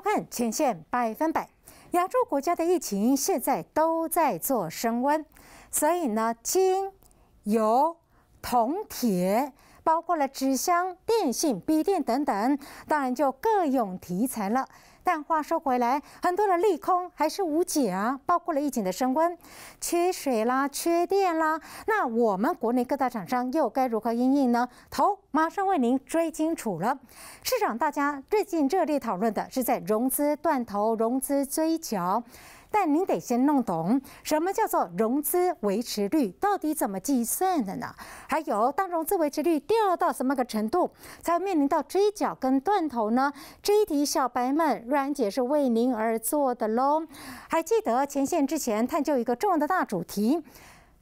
看前线百分百，亚洲国家的疫情现在都在做升温，所以呢，金、油、铜、铁，包括了纸箱、电信、笔电等等，当然就各用题材了。但话说回来，很多的利空还是无解啊，包括了疫情的升温、缺水啦、缺电啦。那我们国内各大厂商又该如何应应呢？头马上为您追清楚了。市场大家最近热烈讨论的是在融资断头、融资追缴。但您得先弄懂什么叫做融资维持率，到底怎么计算的呢？还有，当融资维持率掉到什么个程度，才会面临到追缴跟断头呢？这一题小白们，阮姐是为您而做的喽。还记得前线之前探究一个重要的大主题，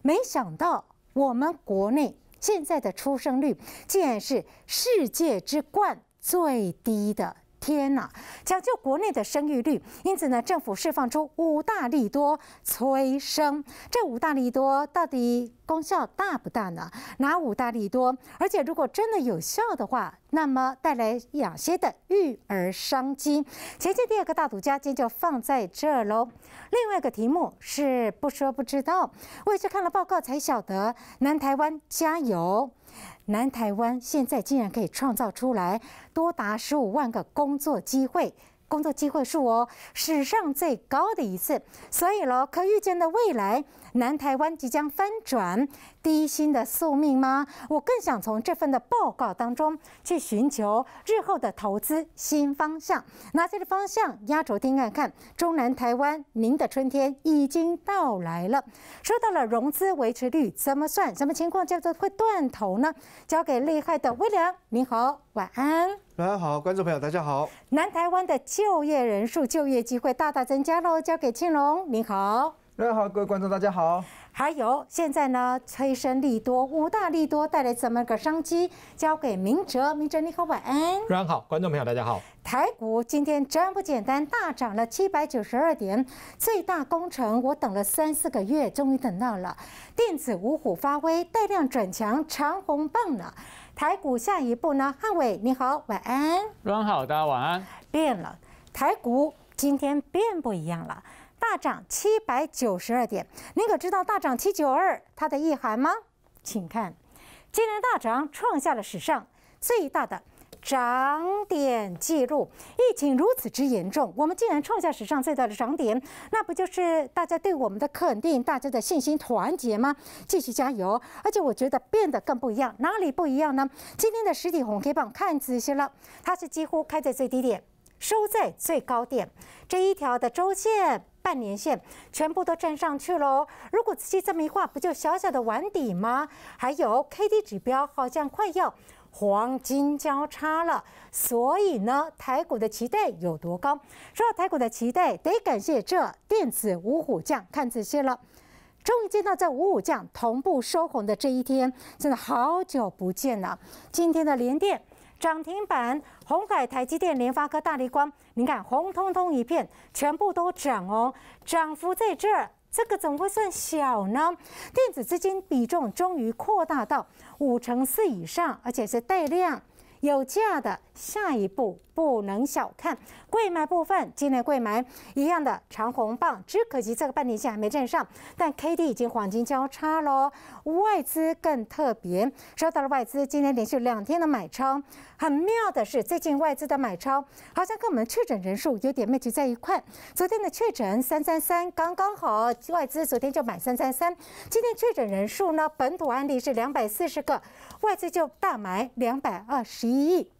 没想到我们国内现在的出生率竟然是世界之冠最低的。天呐，讲究国内的生育率，因此呢，政府释放出五大利多催生。这五大利多到底功效大不大呢？哪五大利多，而且如果真的有效的话，那么带来哪些的育儿商机？前期第二个大家，今天就放在这喽。另外一个题目是不说不知道，我也是看了报告才晓得，南台湾加油。南台湾现在竟然可以创造出来多达十五万个工作机会，工作机会数哦，史上最高的一次，所以喽，可预见的未来。南台湾即将翻转低薪的宿命吗？我更想从这份的报告当中去寻求日后的投资新方向。哪些的方向？压轴听看看。中南台湾，您的春天已经到来了。说到了融资维持率怎么算？什么情况叫做会断头呢？交给厉害的威良。你好，晚安。晚上好，观众朋友，大家好。南台湾的就业人数、就业机会大大增加喽。交给庆龙。你好。大家好，各位观众，大家好。还有现在呢，催生利多，五大利多带来怎么个商机？交给明哲，明哲你好，晚安。晚上好，观众朋友，大家好。台股今天真不简单，大涨了七百九十二点，最大工程我等了三四个月，终于等到了。电子五虎发威，带量转强，长虹棒了。台股下一步呢？汉伟你好，晚安。晚上好，大家晚安。变了，台股今天变不一样了。大涨七百九十二点，您可知道大涨七九二它的意涵吗？请看，今天大涨创下了史上最大的涨点记录。疫情如此之严重，我们竟然创下史上最大的涨点，那不就是大家对我们的肯定，大家的信心团结吗？继续加油！而且我觉得变得更不一样，哪里不一样呢？今天的实体红黑棒看仔细了，它是几乎开在最低点，收在最高点，这一条的周线。半年线全部都站上去喽。如果仔细这么一画，不就小小的碗底吗？还有 K D 指标好像快要黄金交叉了，所以呢，台股的期待有多高？说到台股的期待，得感谢这电子五虎将，看仔细了，终于见到在五虎将同步收红的这一天，真的好久不见了。今天的联电。涨停板，红海、台积电、联发科、大力光，你看红彤彤一片，全部都涨哦，涨幅在这，这个怎么会算小呢？电子资金比重终于扩大到五成四以上，而且是带量有价的，下一步。不能小看，跪买部分今天跪买一样的长红棒，只可惜这个半年线还没站上，但 K D 已经黄金交叉喽。外资更特别，收到了外资今天连续两天的买超，很妙的是，最近外资的买超好像跟我们确诊人数有点密集在一块。昨天的确诊三三三，刚刚好，外资昨天就买三三三。今天确诊人数呢，本土案例是两百四十个，外资就大买两百二十一亿。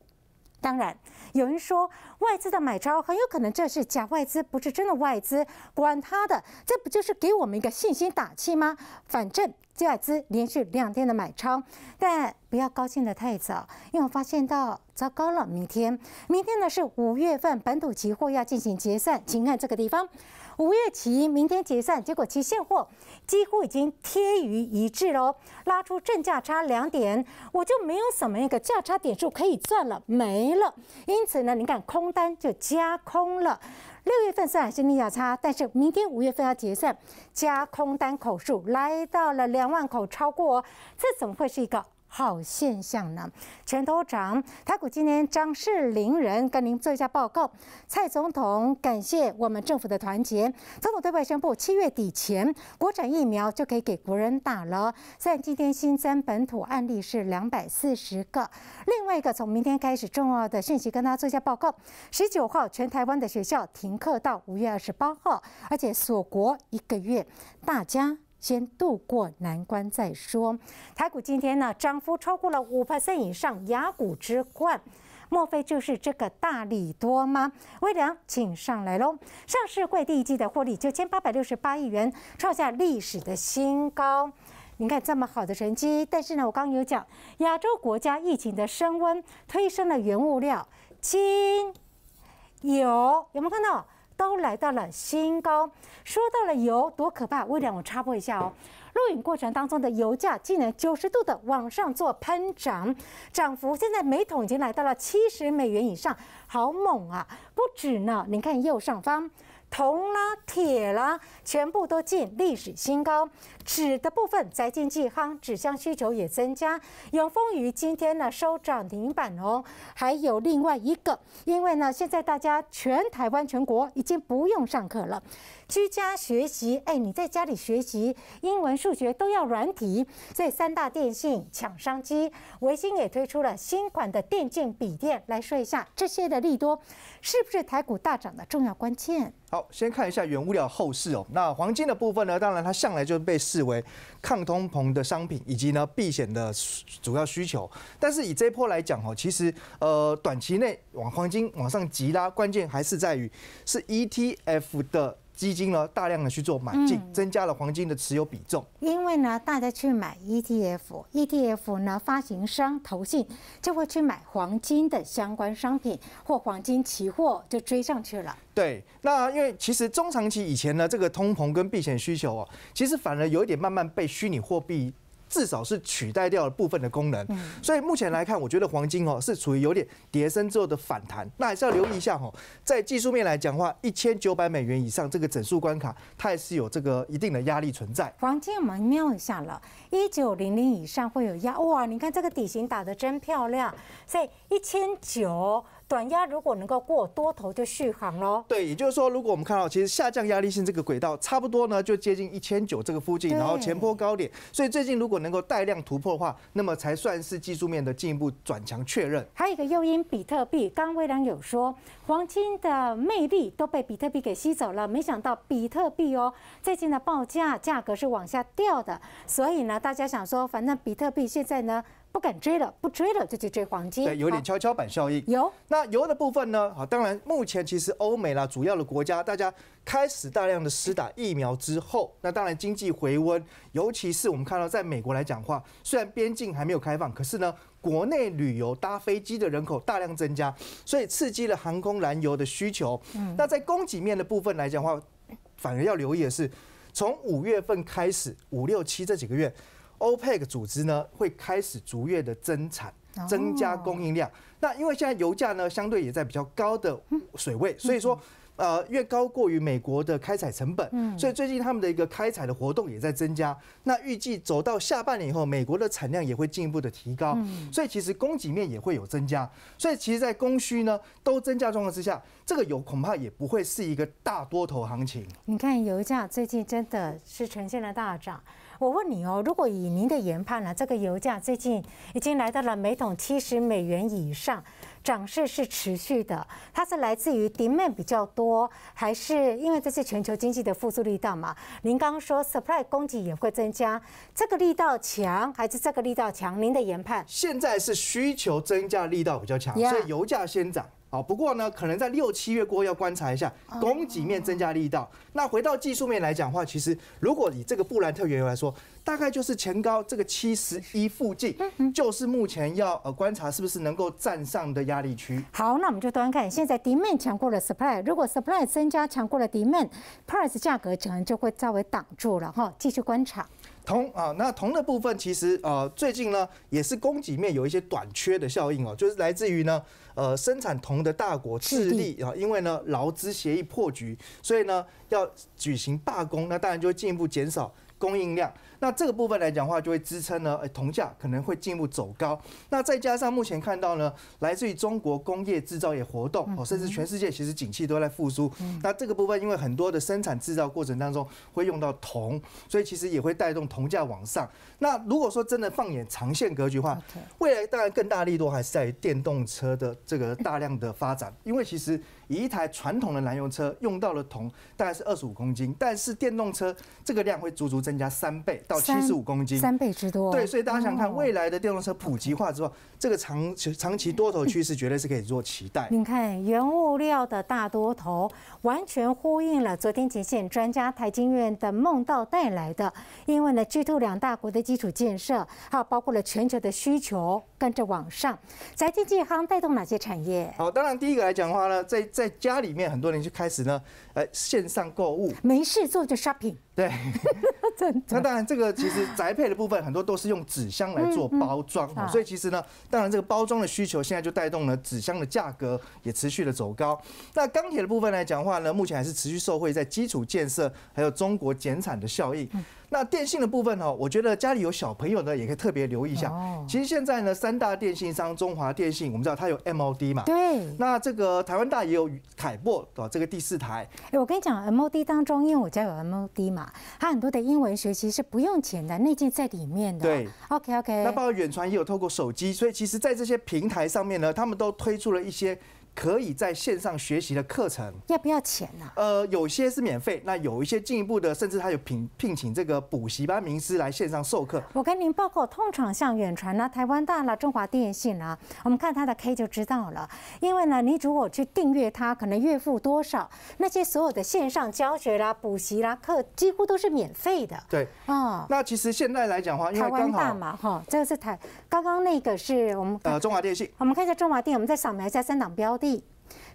当然，有人说外资的买超很有可能这是假外资，不是真的外资。管他的，这不就是给我们一个信心打气吗？反正。就外资连续两天的买超，但不要高兴的太早，因为我发现到糟糕了，明天，明天呢是五月份本土期货要进行结算，请看这个地方，五月期，明天结算，结果期现货几乎已经贴于一致了，拉出正价差两点，我就没有什么一个价差点数可以赚了，没了，因此呢，你看空单就加空了。六月份虽然是利差差，但是明天五月份要结算，加空单口数来到了两万口，超过，这怎么会是一个？好现象呢，全头长台股今天张氏凌人，跟您做一下报告。蔡总统感谢我们政府的团结，总统对外宣布，七月底前国产疫苗就可以给国人打了。在今天新增本土案例是两百四十个。另外一个，从明天开始重要的讯息，跟大家做一下报告。十九号全台湾的学校停课到五月二十八号，而且锁国一个月，大家。先渡过难关再说。台股今天呢，涨幅超过了五 percent 以上，雅股之冠，莫非就是这个大利多吗？微良，请上来喽。上市会第一季的获利九千八百六十八亿元，创下历史的新高。你看这么好的成绩，但是呢，我刚刚有讲，亚洲国家疫情的升温，推升了原物料，金、油，有没看到？都来到了新高。说到了油多可怕，威廉，我插播一下哦。录影过程当中的油价竟然九十度的往上做喷涨，涨幅现在每桶已经来到了七十美元以上，好猛啊！不止呢，您看右上方。铜啦、铁啦，全部都进历史新高。纸的部分在进机康纸箱需求也增加。永丰鱼今天呢收涨停板哦。还有另外一个，因为呢现在大家全台湾、全国已经不用上课了。居家学习，哎，你在家里学习英文、数学都要软体，所以三大电信抢商机，维新也推出了新款的电竞笔电。来说一下这些的利多，是不是台股大涨的重要关键？好，先看一下原物料后市哦。那黄金的部分呢？当然，它向来就被视为抗通膨的商品，以及呢避险的主要需求。但是以这波来讲哦，其实呃短期内往黄金往上急拉，关键还是在于是 ETF 的。基金呢，大量的去做买进，增加了黄金的持有比重。因为呢，大家去买 ETF，ETF 呢发行商投信就会去买黄金的相关商品或黄金期货，就追上去了。对，那因为其实中长期以前呢，这个通膨跟避险需求哦，其实反而有一点慢慢被虚拟货币。至少是取代掉了部分的功能，所以目前来看，我觉得黄金哦是处于有点叠升之后的反弹，那还是要留意一下哈。在技术面来讲话，一千九百美元以上这个整数关卡，它还是有这个一定的压力存在。黄金我们瞄一下了，一九零零以上会有压，哇，你看这个底型打得真漂亮。所以一千九。短压如果能够过多头就续航喽。对，也就是说，如果我们看到其实下降压力线这个轨道差不多呢，就接近一千九这个附近，然后前坡高点。所以最近如果能够带量突破的话，那么才算是技术面的进一步转强确认。还有一个诱因，比特币。刚微魏良有说，黄金的魅力都被比特币给吸走了。没想到比特币哦，最近的报价价格是往下掉的。所以呢，大家想说，反正比特币现在呢。不敢追了，不追了就去追黄金，对，有点跷跷板效应。油，那油的部分呢？好，当然目前其实欧美啦主要的国家，大家开始大量的施打疫苗之后，那当然经济回温，尤其是我们看到在美国来讲话，虽然边境还没有开放，可是呢国内旅游搭飞机的人口大量增加，所以刺激了航空燃油的需求。嗯，那在供给面的部分来讲话，反而要留意的是，从五月份开始五六七这几个月。OPEC 组织呢会开始逐月的增产，增加供应量。那因为现在油价呢相对也在比较高的水位，所以说呃越高过于美国的开采成本，所以最近他们的一个开采的活动也在增加。那预计走到下半年以后，美国的产量也会进一步的提高，所以其实供给面也会有增加。所以其实在供需呢都增加状况之下，这个油恐怕也不会是一个大多头行情。你看油价最近真的是呈现了大涨。我问你哦，如果以您的研判了，这个油价最近已经来到了每桶七十美元以上，涨势是持续的，它是来自于 demand 比较多，还是因为这是全球经济的复苏力道嘛？您刚刚说 supply 供给也会增加，这个力道强还是这个力道强？您的研判现在是需求增加力道比较强，所以油价先涨。好，不过呢，可能在六七月过后要观察一下供给面增加力道。那回到技术面来讲话，其实如果以这个布兰特原油来说，大概就是前高这个七十一附近，就是目前要呃观察是不是能够站上的压力区。好，那我们就端看现在 demand 强过了 supply，如果 supply 增加强过了 demand，price 价格可能就会稍微挡住了哈，继续观察。铜啊，那铜的部分其实呃最近呢也是供给面有一些短缺的效应哦，就是来自于呢，呃，生产铜的大国智利啊，因为呢劳资协议破局，所以呢要举行罢工，那当然就会进一步减少供应量。那这个部分来讲话，就会支撑呢，哎，铜价可能会进一步走高。那再加上目前看到呢，来自于中国工业制造业活动，哦，甚至全世界其实景气都在复苏。那这个部分因为很多的生产制造过程当中会用到铜，所以其实也会带动铜价往上。那如果说真的放眼长线格局的话，未来当然更大力度还是在于电动车的这个大量的发展，因为其实以一台传统的燃油车用到了铜大概是二十五公斤，但是电动车这个量会足足增加三倍。到七十五公斤，三倍之多。对，所以大家想看未来的电动车普及化之后，这个长长期多头趋势绝对是可以做期待。你看，原物料的大多头，完全呼应了昨天前线专家台经院的梦到带来的。因为呢，G two 两大国的基础建设，还有包括了全球的需求跟着往上。宅经济夯带动哪些产业？好，当然第一个来讲的话呢，在在家里面很多人就开始呢，呃，线上购物，没事做就 shopping。对。那当然，这个其实宅配的部分很多都是用纸箱来做包装，所以其实呢，当然这个包装的需求现在就带动了纸箱的价格也持续的走高。那钢铁的部分来讲话呢，目前还是持续受惠在基础建设，还有中国减产的效益。那电信的部分呢？我觉得家里有小朋友的也可以特别留意一下。其实现在呢，三大电信商中华电信，我们知道它有 MOD 嘛？对。那这个台湾大也有凯擘，对吧？这个第四台。哎，我跟你讲，MOD 当中，因为我家有 MOD 嘛，它很多的英文学习是不用钱的，内建在里面的。对。OK OK。那包括远传也有透过手机，所以其实，在这些平台上面呢，他们都推出了一些。可以在线上学习的课程要不要钱呢？呃，有些是免费，那有一些进一步的，甚至他有聘聘请这个补习班名师来线上授课。我跟您报告，通常像远传啦、台湾大啦、中华电信啦，我们看他的 K 就知道了。因为呢，你如果去订阅它，可能月付多少，那些所有的线上教学啦、补习啦课，几乎都是免费的。对，哦，那其实现在来讲的话，因为台湾大嘛，哈，这个是台，刚刚那个是我们呃中华电信，我们看一下中华电，我们再扫描一下三档标的。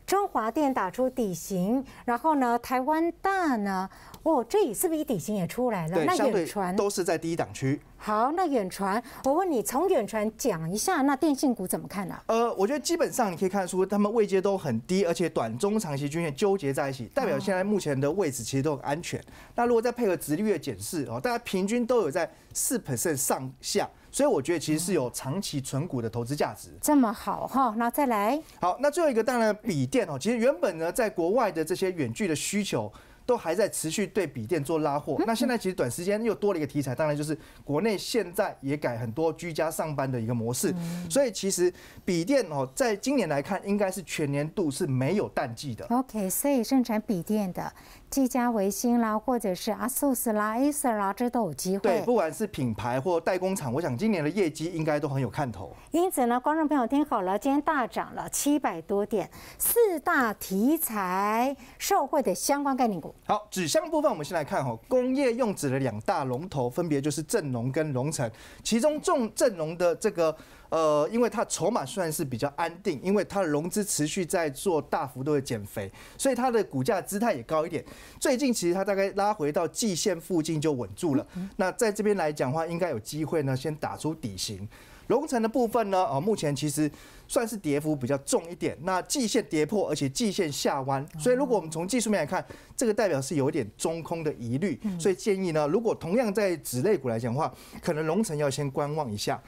中华电打出底型，然后呢，台湾大呢，哦，这也是不是底型也出来了？那远传都是在第一档区。好，那远传，我问你，从远传讲一下，那电信股怎么看呢？呃，我觉得基本上你可以看出，他们位阶都很低，而且短、中、长期均线纠结在一起，代表现在目前的位置其实都很安全。那如果再配合直率的检视哦，大家平均都有在四 percent 上下。所以我觉得其实是有长期存股的投资价值，这么好哈。那再来，好，那最后一个当然，笔电哦，其实原本呢，在国外的这些远距的需求。都还在持续对笔电做拉货，那现在其实短时间又多了一个题材，当然就是国内现在也改很多居家上班的一个模式，所以其实笔电哦，在今年来看，应该是全年度是没有淡季的。OK，所以生产笔电的技嘉、维星啦，或者是 ASUS 啦、Acer 啦，这都有机会。对，不管是品牌或代工厂，我想今年的业绩应该都很有看头。因此呢，观众朋友听好了，今天大涨了七百多点，四大题材、受惠的相关概念股。好，纸箱部分我们先来看哈，工业用纸的两大龙头分别就是正龙跟龙城，其中重正龙的这个。呃，因为它筹码算是比较安定，因为它融资持续在做大幅度的减肥，所以它的股价姿态也高一点。最近其实它大概拉回到季线附近就稳住了。那在这边来讲的话，应该有机会呢，先打出底型。龙城的部分呢，呃，目前其实算是跌幅比较重一点。那季线跌破，而且季线下弯，所以如果我们从技术面来看，这个代表是有点中空的疑虑。所以建议呢，如果同样在子类股来讲的话，可能龙城要先观望一下。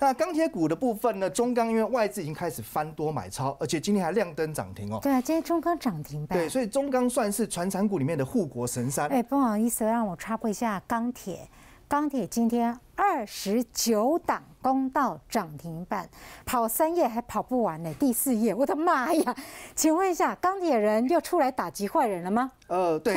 那钢铁股的部分呢？中钢因为外资已经开始翻多买超，而且今天还亮灯涨停哦。对啊，今天中钢涨停板。对，所以中钢算是船产股里面的护国神山。哎，不好意思，让我插播一下钢铁。钢铁今天二十九档公道涨停板，跑三页还跑不完呢，第四页，我的妈呀！请问一下，钢铁人又出来打击坏人了吗？呃，对。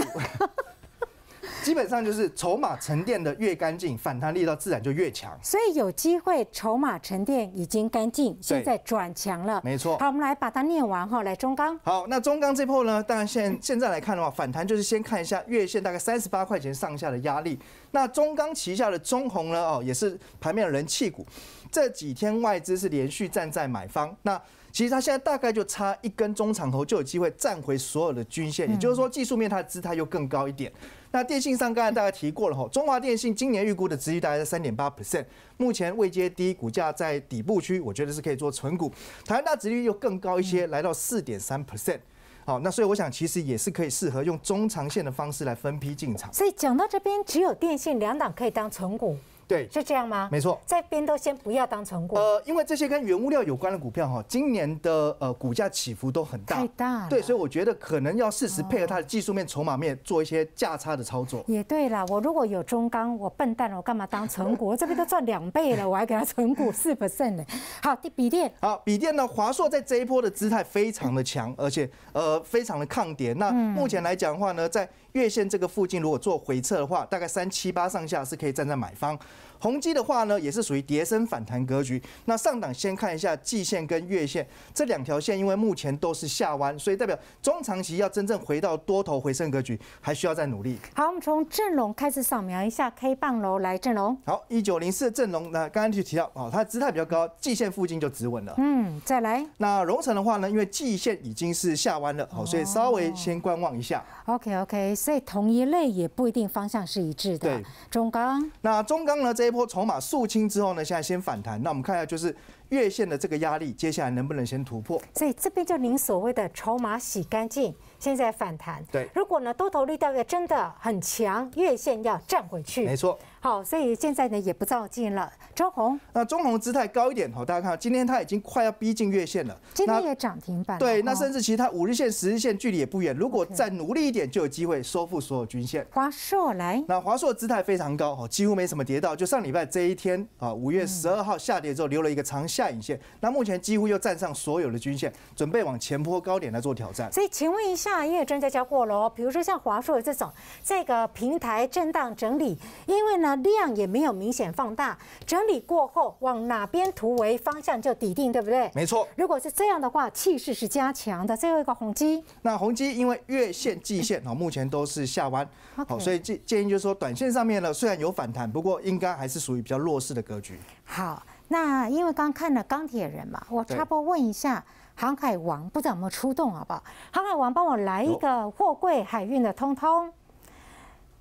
基本上就是筹码沉淀的越干净，反弹力道自然就越强。所以有机会，筹码沉淀已经干净，现在转强了。没错。好，我们来把它念完哈，来中钢。好，那中钢这波呢，当然现现在来看的话，反弹就是先看一下月线大概三十八块钱上下的压力。那中钢旗下的中红呢，哦，也是盘面的人气股，这几天外资是连续站在买方。那其实它现在大概就差一根中长头就有机会站回所有的均线，也就是说技术面它的姿态又更高一点。那电信上刚才大家提过了哈，中华电信今年预估的值率大概在三点八 percent，目前未接低，股价在底部区，我觉得是可以做存股。台湾大值率又更高一些，来到四点三 percent，好，那所以我想其实也是可以适合用中长线的方式来分批进场。所以讲到这边，只有电信两档可以当存股。对，就这样吗？没错，在边都先不要当成果。呃，因为这些跟原物料有关的股票哈，今年的呃股价起伏都很大，太大。对，所以我觉得可能要适时配合它的技术面、筹码面做一些价差的操作。也对啦，我如果有中钢，我笨蛋了，我干嘛当成果？这边都赚两倍了，我还给他成果四 percent 呢？好，笔电。好，笔电呢，华硕在这一波的姿态非常的强，而且呃非常的抗跌。那目前来讲话呢，在月线这个附近，如果做回撤的话，大概三七八上下是可以站在买方。宏基的话呢，也是属于碟升反弹格局。那上档先看一下季线跟月线这两条线，因为目前都是下弯，所以代表中长期要真正回到多头回升格局，还需要再努力。好，我们从阵容开始扫描一下 K 棒楼来，阵容。好，一九零四的振隆，那刚刚就提到哦，它姿态比较高，季线附近就止稳了。嗯，再来。那荣成的话呢，因为季线已经是下弯了，好，所以稍微先观望一下。OK，OK，所以同一类也不一定方向是一致的。对，中钢。那中钢呢？这一波筹码肃清之后呢，现在先反弹。那我们看一下，就是月线的这个压力，接下来能不能先突破？所以这边就您所谓的筹码洗干净，现在反弹。对，如果呢多头力道又真的很强，月线要站回去。没错。好，所以现在呢也不照进了。中红，那中红姿态高一点哦，大家看，今天它已经快要逼近月线了。今天也涨停板。对，那甚至其实它五日线、十日线距离也不远，如果再努力一点，就有机会收复所有均线。华硕来，那华硕姿态非常高哦，几乎没什么跌到，就上礼拜这一天啊，五月十二号下跌之后留了一个长下影线，那目前几乎又站上所有的均线，准备往前坡高点来做挑战。所以，请问一下，因为专家教过喽，比如说像华硕这种这个平台震荡整理，因为呢。量也没有明显放大，整理过后往哪边突围方向就底定，对不对？没错。如果是这样的话，气势是加强的。最一个红基，那红基因为月线、季线哦，目前都是下弯，好，所以建建议就是说，短线上面呢，虽然有反弹，不过应该还是属于比较弱势的格局。好，那因为刚看了钢铁人嘛，我插播问一下航海王，不知道有没有出动，好不好？航海王帮我来一个货柜海运的通通。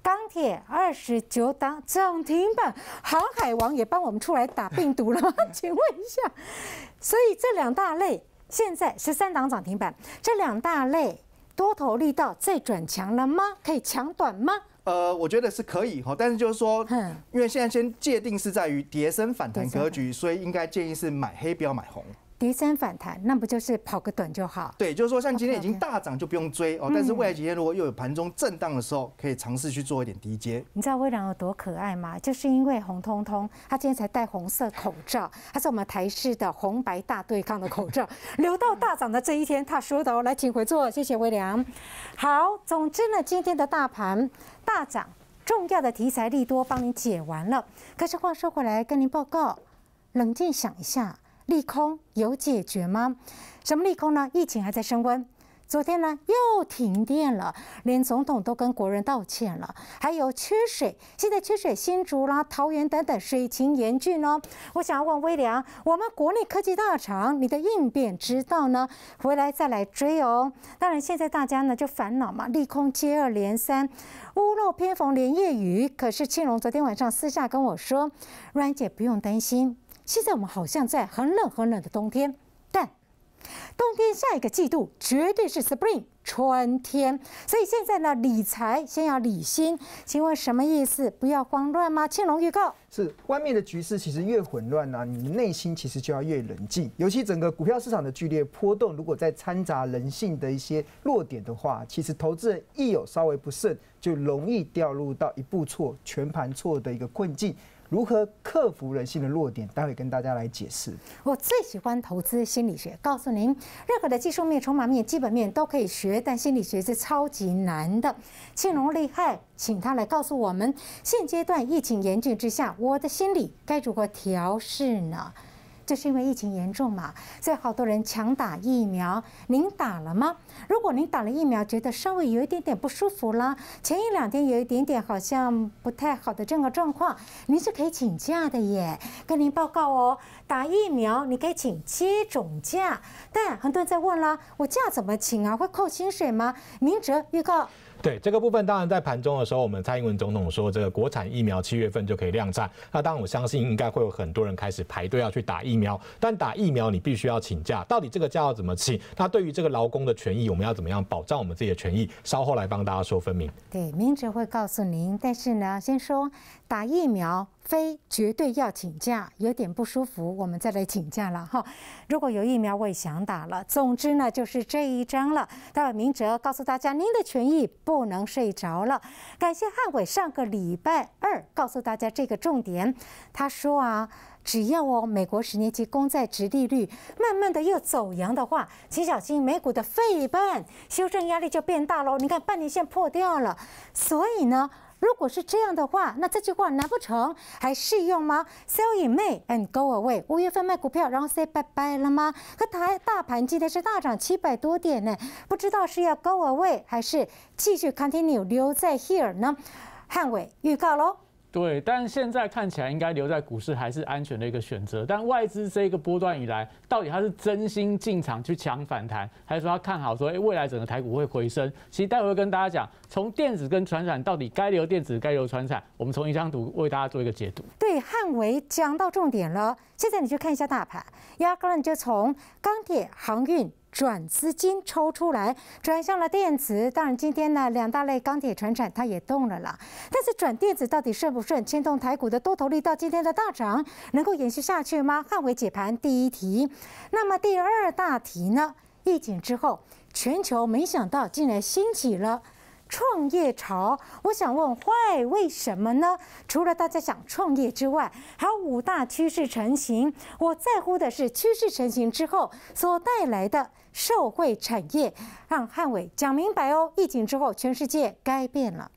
钢铁二十九档涨停板，航海王也帮我们出来打病毒了，请问一下，所以这两大类现在十三档涨停板，这两大类多头力道再转强了吗？可以强短吗？呃，我觉得是可以哈，但是就是说，因为现在先界定是在于碟升反弹格局，所以应该建议是买黑不要买红。低升反弹，那不就是跑个短就好？对，就是说，像今天已经大涨，就不用追哦。但是未来几天，如果又有盘中震荡的时候，可以尝试去做一点低接。你知道微良有多可爱吗？就是因为红彤彤，他今天才戴红色口罩，他是我们台式的红白大对抗的口罩。留到大涨的这一天，他的哦。来请回座，谢谢微良。好，总之呢，今天的大盘大涨，重要的题材利多帮你解完了。可是话说回来，跟您报告，冷静想一下。利空有解决吗？什么利空呢？疫情还在升温，昨天呢又停电了，连总统都跟国人道歉了，还有缺水，现在缺水，新竹啦、桃园等等，水情严峻哦。我想要问微良，我们国内科技大厂，你的应变之道呢？回来再来追哦。当然，现在大家呢就烦恼嘛，利空接二连三，屋漏偏逢连夜雨。可是庆荣昨天晚上私下跟我说，阮姐不用担心。现在我们好像在很冷很冷的冬天，但冬天下一个季度绝对是 spring 春天，所以现在呢，理财先要理心，请问什么意思？不要慌乱吗？青龙预告是外面的局势其实越混乱呢，你内心其实就要越冷静，尤其整个股票市场的剧烈波动，如果再掺杂人性的一些弱点的话，其实投资人一有稍微不慎，就容易掉入到一步错全盘错的一个困境。如何克服人性的弱点？待会跟大家来解释。我最喜欢投资心理学，告诉您，任何的技术面、筹码面、基本面都可以学，但心理学是超级难的。庆荣厉害，请他来告诉我们，现阶段疫情严峻之下，我的心理该如何调试呢？就是因为疫情严重嘛，所以好多人强打疫苗。您打了吗？如果您打了疫苗，觉得稍微有一点点不舒服了，前一两天有一点点好像不太好的这个状况，您是可以请假的耶。跟您报告哦，打疫苗你可以请接种假。但很多人在问了，我假怎么请啊？会扣薪水吗？明哲预告。对这个部分，当然在盘中的时候，我们蔡英文总统说，这个国产疫苗七月份就可以量产。那当然，我相信应该会有很多人开始排队要去打疫苗。但打疫苗你必须要请假，到底这个假要怎么请？那对于这个劳工的权益，我们要怎么样保障我们自己的权益？稍后来帮大家说分明。对，明哲会告诉您，但是呢，先说打疫苗。非绝对要请假，有点不舒服，我们再来请假了哈。如果有疫苗，我也想打了。总之呢，就是这一章了。戴伟明哲告诉大家，您的权益不能睡着了。感谢汉伟上个礼拜二告诉大家这个重点。他说啊，只要哦美国十年期公债值利率慢慢的又走扬的话，请小心美股的飞奔，修正压力就变大喽。你看半年线破掉了，所以呢。如果是这样的话，那这句话难不成还适用吗？Sell in May and go away，五月份卖股票然后 say 拜拜了吗？可台大盘今天是大涨七百多点呢，不知道是要 go away 还是继续 continue 留在 here 呢？汉伟预告喽。对，但现在看起来应该留在股市还是安全的一个选择。但外资这个波段以来，到底他是真心进场去抢反弹，还是说他看好说，哎，未来整个台股会回升？其实待会跟大家讲，从电子跟船产到底该留电子，该留船产，我们从一张图为大家做一个解读。对，汉维讲到重点了。现在你去看一下大盘，压根你就从钢铁、航运。转资金抽出来，转向了电子。当然，今天呢，两大类钢铁、船产它也动了啦。但是转电子到底顺不顺？牵动台股的多头力到今天的大涨，能够延续下去吗？捍卫解盘第一题。那么第二大题呢？疫情之后，全球没想到竟然兴起了创业潮。我想问坏为什么呢？除了大家想创业之外，还有五大趋势成型。我在乎的是趋势成型之后所带来的。社会产业，让汉伟讲明白哦。疫情之后，全世界该变了。